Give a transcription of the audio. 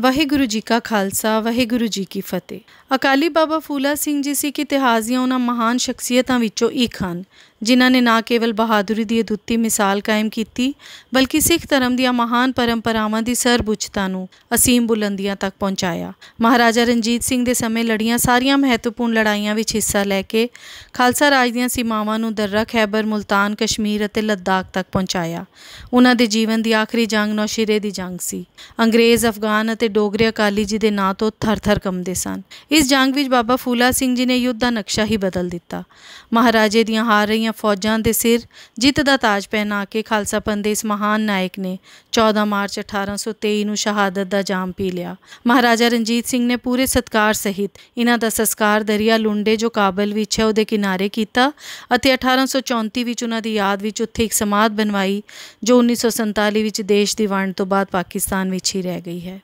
ਵਾਹਿਗੁਰੂ ਜੀ ਕਾ ਖਾਲਸਾ ਵਾਹਿਗੁਰੂ ਜੀ ਕੀ ਫਤਿਹ ਅਕਾਲੀ ਬਾਬਾ ਫੂਲਾ ਸਿੰਘ ਜੀ ਸੀ ਕਿ ਇਤਿਹਾਸੀਆਂ ਉਹਨਾਂ ਮਹਾਨ ਸ਼ਖਸੀਅਤਾਂ ਵਿੱਚੋਂ ਇੱਕ ਹਨ ਜਿਨ੍ਹਾਂ ਨੇ ਨਾ ਕੇਵਲ ਬਹਾਦਰੀ ਦੀ ਅਦੁੱਤੀ ਮਿਸਾਲ ਕਾਇਮ ਕੀਤੀ ਬਲਕਿ ਸਿੱਖ ਧਰਮ ਦੀਆਂ ਮਹਾਨ ਪਰੰਪਰਾਵਾਂ ਦੀ ਸਰਬਉੱਚਤਾ ਨੂੰ ਅਸੀਮ ਬੁਲੰਦੀਆਂ ਤੱਕ ਪਹੁੰਚਾਇਆ ਮਹਾਰਾਜਾ ਰਣਜੀਤ ਸਿੰਘ ਦੇ ਸਮੇਂ ਲੜੀਆਂ ਸਾਰੀਆਂ ਮਹੱਤਵਪੂਰਨ ਲੜਾਈਆਂ ਵਿੱਚ ਹਿੱਸਾ ਲੈ ਕੇ ਖਾਲਸਾ ਰਾਜ ਦੀਆਂ ਸੀਮਾਵਾਂ ਨੂੰ ਦਰਰਾ ਖੈਬਰ ਮੁਲਤਾਨ ਕਸ਼ਮੀਰ ਅਤੇ ਲੱਦਾਖ ਤੱਕ ਪਹੁੰਚਾਇਆ ਉਹਨਾਂ ਦੇ ਜੀਵਨ ਦੀ ਆਖਰੀ ਜੰਗ ਨੌਸ਼ੇਰੇ ਦੀ ਜੰਗ ਸੀ ਅੰਗਰੇਜ਼ ਅਫਗਾਨ ਅਤੇ ਤੇ ਡੋਗਰੇ ਅਕਾਲੀ ਜੀ ਦੇ ਨਾਂ ਤੋਂ ਥਰ-ਥਰ ਕੰਬਦੇ ਸਨ ਇਸ ਜੰਗ ਵਿੱਚ ਬਾਬਾ ਫੂਲਾ ਸਿੰਘ ਜੀ ਨੇ ਯੁੱਧ ਦਾ ਨਕਸ਼ਾ ਹੀ ਬਦਲ ਦਿੱਤਾ ਮਹਾਰਾਜੇ ਦੀਆਂ ਹਾਰ ਰਹੀਆਂ ਫੌਜਾਂ ਦੇ ਸਿਰ ਜਿੱਤ ਦਾ ਤਾਜ ਪਹਿਨਾ ਕੇ ਖਾਲਸਾ ਪੰਥ ਦੇ ਇਸ ਮਹਾਨ ਨਾਇਕ ਨੇ 14 ਮਾਰਚ 1823 ਨੂੰ ਸ਼ਹਾਦਤ ਦਾ ਜਾਮ ਪੀ ਲਿਆ ਮਹਾਰਾਜਾ ਰਣਜੀਤ ਸਿੰਘ ਨੇ ਪੂਰੇ ਸਤਕਾਰ ਸਹਿਤ ਇਹਨਾਂ ਦਾ ਸੰਸਕਾਰ ਦਰਿਆ ਲੁੰਡੇ ਜੋ ਕਾਬਲ ਵਿੱਚ ਹੈ ਉਹਦੇ ਕਿਨਾਰੇ ਕੀਤਾ ਅਤੇ 1834 ਵਿੱਚ ਉਹਨਾਂ ਦੀ ਯਾਦ ਵਿੱਚ ਉੱਥੇ ਇੱਕ ਸਮਾਧ ਬਣਵਾਈ ਜੋ 1947 ਵਿੱਚ ਦੇਸ਼ ਦੀ ਵੰਡ ਤੋਂ ਬਾਅਦ ਪਾਕਿਸਤਾਨ ਵਿੱਚ ਹੀ ਰਹਿ ਗਈ ਹੈ